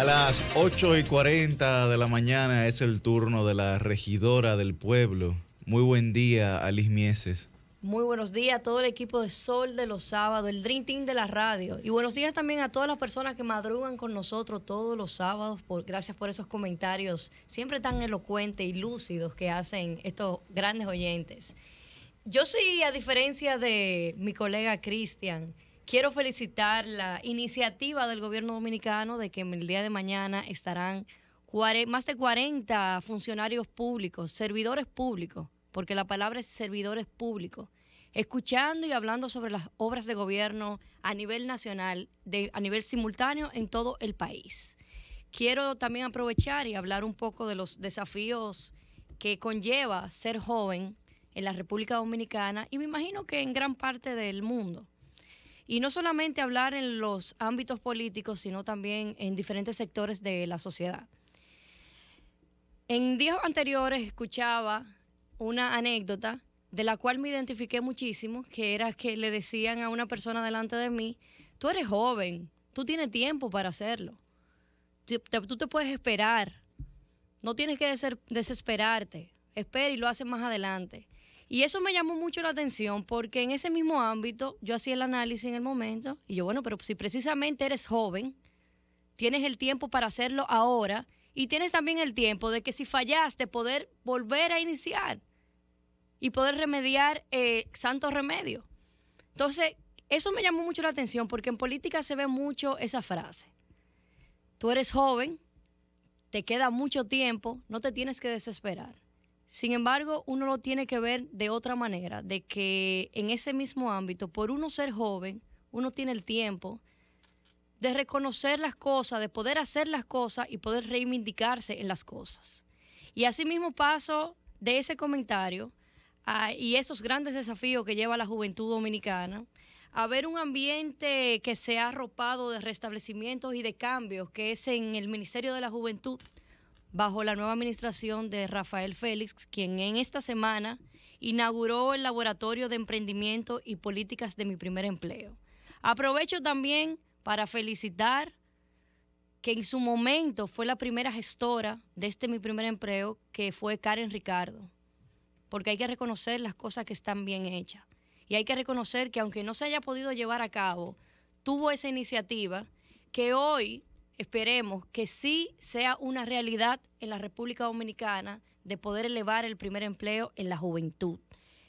A las 8 y 40 de la mañana es el turno de la regidora del pueblo. Muy buen día, Alice Mieses. Muy buenos días a todo el equipo de Sol de los Sábados, el Dream Team de la radio. Y buenos días también a todas las personas que madrugan con nosotros todos los sábados. gracias por esos comentarios siempre tan elocuentes y lúcidos que hacen estos grandes oyentes. Yo soy, a diferencia de mi colega Cristian, Quiero felicitar la iniciativa del gobierno dominicano de que en el día de mañana estarán más de 40 funcionarios públicos, servidores públicos, porque la palabra es servidores públicos, escuchando y hablando sobre las obras de gobierno a nivel nacional, a nivel simultáneo en todo el país. Quiero también aprovechar y hablar un poco de los desafíos que conlleva ser joven en la República Dominicana y me imagino que en gran parte del mundo y no solamente hablar en los ámbitos políticos, sino también en diferentes sectores de la sociedad. En días anteriores escuchaba una anécdota de la cual me identifiqué muchísimo, que era que le decían a una persona delante de mí, tú eres joven, tú tienes tiempo para hacerlo, tú te, puedes esperar, no tienes que desesperarte, espera y lo haces más adelante. Y eso me llamó mucho la atención porque en ese mismo ámbito yo hacía el análisis en el momento y yo, bueno, pero si precisamente eres joven, tienes el tiempo para hacerlo ahora y tienes también el tiempo de que si fallaste poder volver a iniciar y poder remediar eh, santo remedio. Entonces, eso me llamó mucho la atención porque en política se ve mucho esa frase. Tú eres joven, te queda mucho tiempo, no te tienes que desesperar. Sin embargo, uno lo tiene que ver de otra manera, de que en ese mismo ámbito, por uno ser joven, uno tiene el tiempo de reconocer las cosas, de poder hacer las cosas y poder reivindicarse en las cosas. Y asimismo paso de ese comentario y esos grandes desafíos que lleva la juventud dominicana a ver un ambiente que se ha arropado de restablecimientos y de cambios, que es en el Ministerio de la Juventud bajo la nueva administración de Rafael Félix, quien en esta semana inauguró el Laboratorio de Emprendimiento y Políticas de mi primer empleo. Aprovecho también para felicitar que en su momento fue la primera gestora de este mi primer empleo, que fue Karen Ricardo, porque hay que reconocer las cosas que están bien hechas. Y hay que reconocer que aunque no se haya podido llevar a cabo, tuvo esa iniciativa que hoy Esperemos que sí sea una realidad en la República Dominicana de poder elevar el primer empleo en la juventud.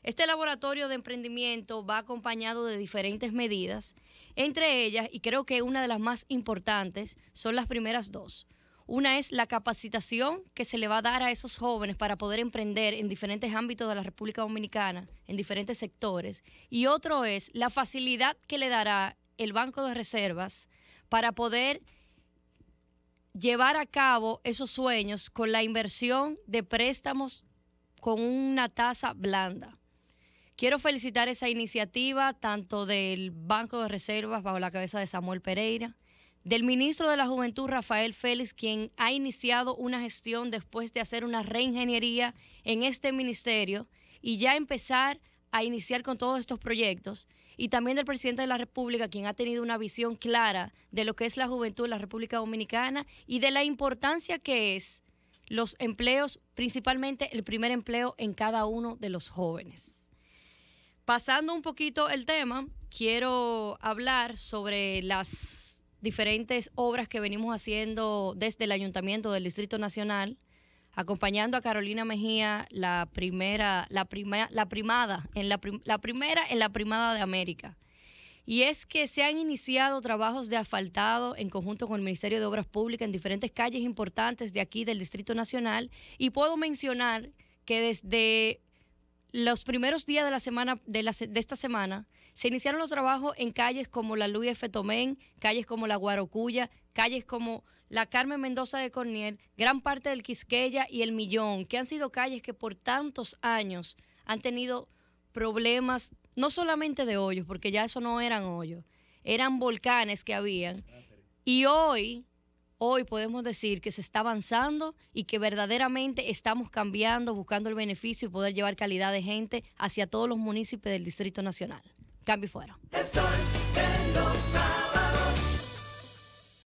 Este laboratorio de emprendimiento va acompañado de diferentes medidas, entre ellas, y creo que una de las más importantes, son las primeras dos. Una es la capacitación que se le va a dar a esos jóvenes para poder emprender en diferentes ámbitos de la República Dominicana, en diferentes sectores. Y otro es la facilidad que le dará el Banco de Reservas para poder llevar a cabo esos sueños con la inversión de préstamos con una tasa blanda. Quiero felicitar esa iniciativa tanto del Banco de Reservas bajo la cabeza de Samuel Pereira, del ministro de la Juventud Rafael Félix, quien ha iniciado una gestión después de hacer una reingeniería en este ministerio y ya empezar a iniciar con todos estos proyectos y también del presidente de la República, quien ha tenido una visión clara de lo que es la juventud en la República Dominicana y de la importancia que es los empleos, principalmente el primer empleo en cada uno de los jóvenes. Pasando un poquito el tema, quiero hablar sobre las diferentes obras que venimos haciendo desde el Ayuntamiento del Distrito Nacional acompañando a Carolina Mejía, la primera, la primera la primada, en la, la primera en la primada de América. Y es que se han iniciado trabajos de asfaltado en conjunto con el Ministerio de Obras Públicas en diferentes calles importantes de aquí del Distrito Nacional. Y puedo mencionar que desde los primeros días de la semana de, de, esta semana se iniciaron los trabajos en calles como la Luis F. Tomén, calles como la Guarocuya, calles como la Carmen Mendoza de Corniel, gran parte del Quisqueya y el Millón, que han sido calles que por tantos años han tenido problemas, no solamente de hoyos, porque ya eso no eran hoyos, eran volcanes que habían. Y hoy hoy podemos decir que se está avanzando y que verdaderamente estamos cambiando, buscando el beneficio y poder llevar calidad de gente hacia todos los municipios del Distrito Nacional. Cambio y fuera.